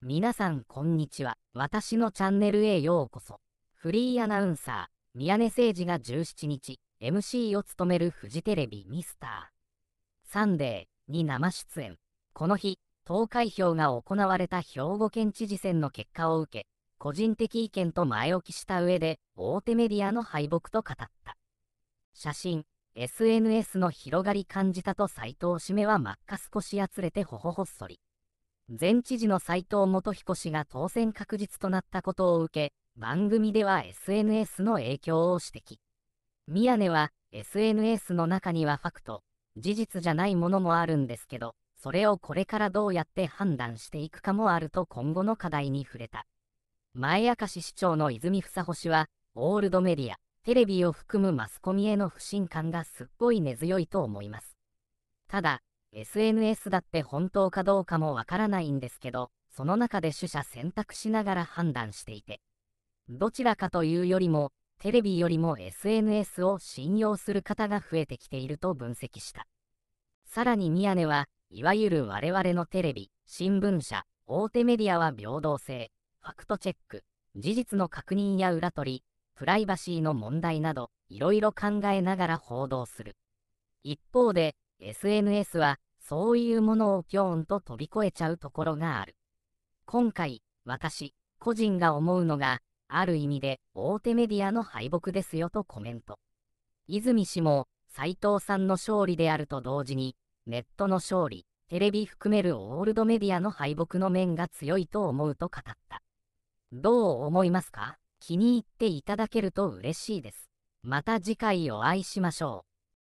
皆さんこんにちは。私のチャンネルへようこそ。フリーアナウンサー、宮根誠司が17日、MC を務めるフジテレビミスターサンデーに生出演。この日、投開票が行われた兵庫県知事選の結果を受け、個人的意見と前置きした上で、大手メディアの敗北と語った。写真、SNS の広がり感じたと斎藤締めは真っ赤少しやつれてほほほっそり。前知事の斎藤元彦氏が当選確実となったことを受け、番組では SNS の影響を指摘。宮根は SNS の中にはファクト、事実じゃないものもあるんですけど、それをこれからどうやって判断していくかもあると今後の課題に触れた。前明石市長の泉房穂氏は、オールドメディア、テレビを含むマスコミへの不信感がすっごい根強いと思います。ただ、SNS だって本当かどうかもわからないんですけど、その中で取捨選択しながら判断していて、どちらかというよりも、テレビよりも SNS を信用する方が増えてきていると分析した。さらに宮根は、いわゆる我々のテレビ、新聞社、大手メディアは平等性、ファクトチェック、事実の確認や裏取り、プライバシーの問題など、いろいろ考えながら報道する。一方で、SNS はそういうものをぴょんと飛び越えちゃうところがある。今回、私、個人が思うのが、ある意味で大手メディアの敗北ですよとコメント。泉氏も、斎藤さんの勝利であると同時に、ネットの勝利、テレビ含めるオールドメディアの敗北の面が強いと思うと語った。どう思いますか気に入っていただけると嬉しいです。また次回お会いしましょう。